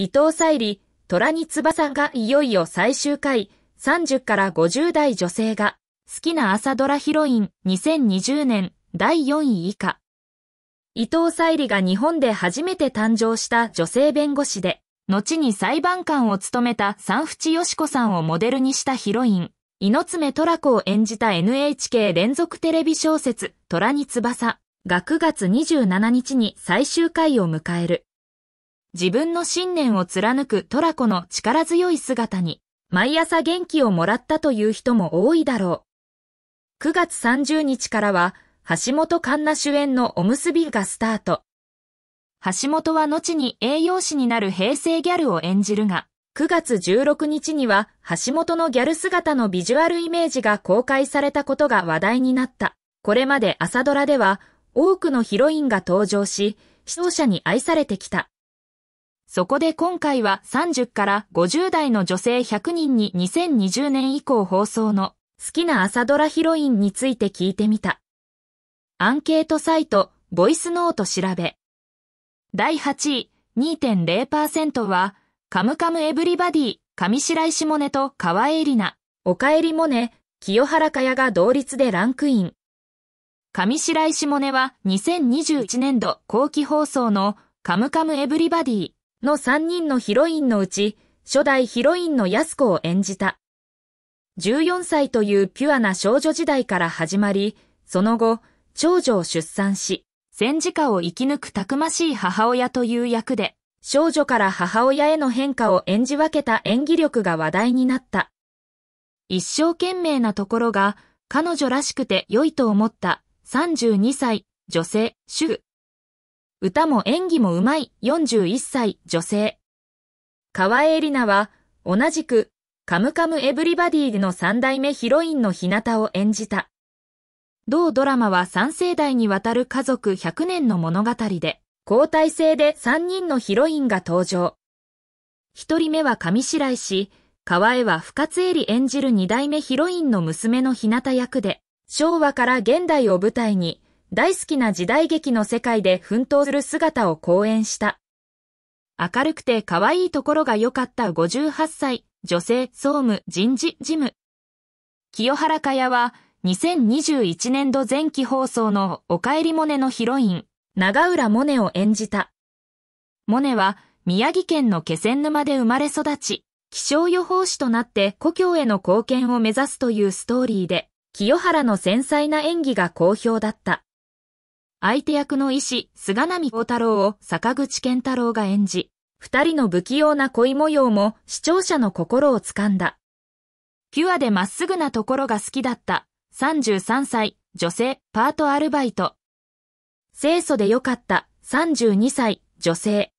伊藤沙莉、虎に翼がいよいよ最終回、30から50代女性が、好きな朝ドラヒロイン2020年第4位以下。伊藤沙莉が日本で初めて誕生した女性弁護士で、後に裁判官を務めた三淵よし子さんをモデルにしたヒロイン、猪爪虎子を演じた NHK 連続テレビ小説、虎に翼が9月27日に最終回を迎える。自分の信念を貫くトラコの力強い姿に、毎朝元気をもらったという人も多いだろう。9月30日からは、橋本環奈主演のおむすびがスタート。橋本は後に栄養士になる平成ギャルを演じるが、9月16日には橋本のギャル姿のビジュアルイメージが公開されたことが話題になった。これまで朝ドラでは多くのヒロインが登場し、視聴者に愛されてきた。そこで今回は30から50代の女性100人に2020年以降放送の好きな朝ドラヒロインについて聞いてみた。アンケートサイト、ボイスノート調べ。第8位、2.0%は、カムカムエブリバディ、上白石萌音と河江里奈、かえり萌音、清原かやが同率でランクイン。上白石萌音は2021年度後期放送のカムカムエブリバディ、の3人のヒロインのうち、初代ヒロインの安子を演じた。14歳というピュアな少女時代から始まり、その後、長女を出産し、戦時下を生き抜くたくましい母親という役で、少女から母親への変化を演じ分けた演技力が話題になった。一生懸命なところが、彼女らしくて良いと思った32歳、女性、主婦歌も演技もうまい41歳女性。河江里奈は同じくカムカムエブリバディでの三代目ヒロインの日向を演じた。同ドラマは三世代にわたる家族100年の物語で、交代制で3人のヒロインが登場。一人目は上白石、河江は深津絵里演じる二代目ヒロインの娘の日向役で、昭和から現代を舞台に、大好きな時代劇の世界で奮闘する姿を講演した。明るくて可愛いところが良かった58歳、女性、総務、人事、事務。清原かやは、2021年度前期放送のおかえりモネのヒロイン、長浦モネを演じた。モネは、宮城県の気仙沼で生まれ育ち、気象予報士となって故郷への貢献を目指すというストーリーで、清原の繊細な演技が好評だった。相手役の医師、菅波光太郎を坂口健太郎が演じ、二人の不器用な恋模様も視聴者の心をつかんだ。ピュアでまっすぐなところが好きだった。33歳、女性、パートアルバイト。清楚で良かった。32歳、女性。